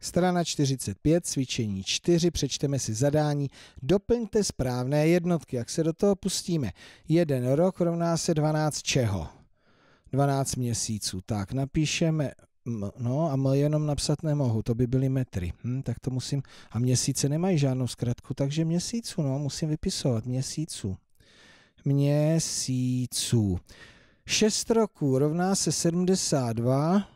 Strana 45, cvičení 4, přečteme si zadání, doplňte správné jednotky, jak se do toho pustíme. Jeden rok rovná se 12 čeho? 12 měsíců, tak napíšeme no a m jenom napsat nemohu, to by byly metry, hm, tak to musím, a měsíce nemají žádnou zkratku, takže měsíců, no, musím vypisovat měsíců. Měsíců. 6 roků rovná se 72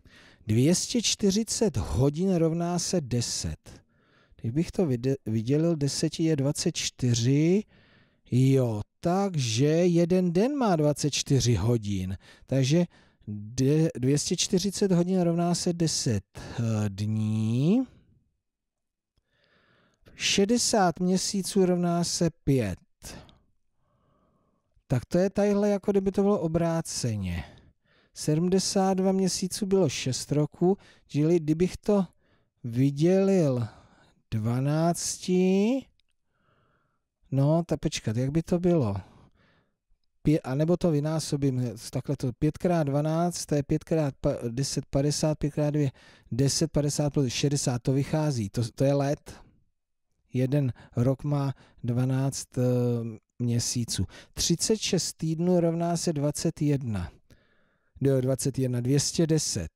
240 hodin rovná se 10. Kdybych to vydělil 10 je 24, jo, takže jeden den má 24 hodin. Takže 240 hodin rovná se 10 eh, dní. 60 měsíců rovná se 5. Tak to je tadyhle, jako kdyby to bylo obráceně. 72 měsíců bylo 6 roku, čili kdybych to vydělil 12, no ta počkat, jak by to bylo? a nebo to vynásobím, takhle to 5x12, to je 5x10, 50, 5x2, 10, 50 plus 60, to vychází, to, to je let. Jeden rok má 12 eh, měsíců. 36 týdnů rovná se 21 do 21, 210.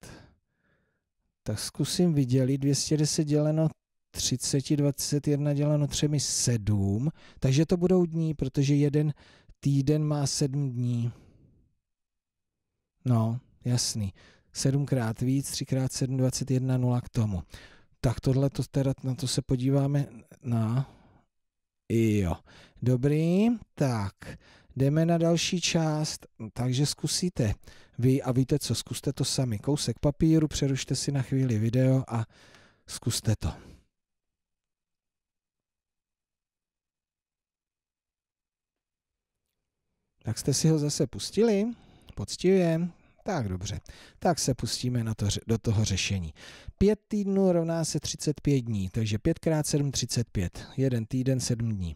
Tak zkusím vydělit 210 děleno 30, 21 děleno 3, 7. Takže to budou dní, protože jeden týden má 7 dní. No, jasný. 7 krát víc, 3 krát 7, 21, 0 k tomu. Tak tohle to teda na to se podíváme na... Jo, dobrý, tak jdeme na další část, takže zkusíte vy a víte co, zkuste to sami. Kousek papíru, přerušte si na chvíli video a zkuste to. Tak jste si ho zase pustili? Poctivě? Tak dobře. Tak se pustíme na to, do toho řešení. Pět týdnů rovná se 35 dní, takže 5 x 7, 35. Jeden týden, 7 dní.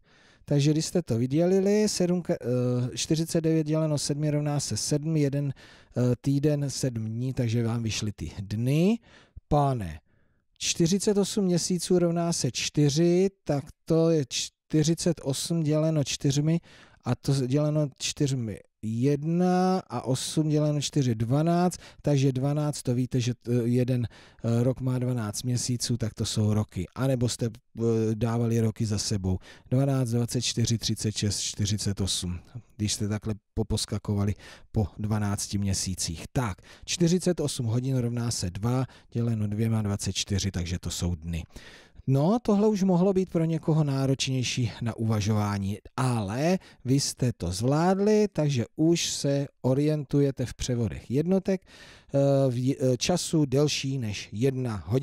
Takže když jste to vydělili, 7, 49 eh, děleno 7 rovná se 7, 1 eh, týden 7 dní, takže vám vyšly ty dny. Páne, 48 měsíců rovná se 4, tak to je 48 děleno 4 a to děleno 4 1 a 8 děleno 4 12, takže 12 to víte, že eh, jeden eh, rok má 12 měsíců, tak to jsou roky. A nebo jste eh, dávali roky za sebou. 12, 24, 36, 48, když jste takhle poposkakovali po 12 měsících. Tak, 48 hodin rovná se 2, děleno 2 má 24, takže to jsou dny. No, tohle už mohlo být pro někoho náročnější na uvažování, ale vy jste to zvládli, takže už se orientujete v převodech jednotek eh, v eh, času delší než jedna hodina.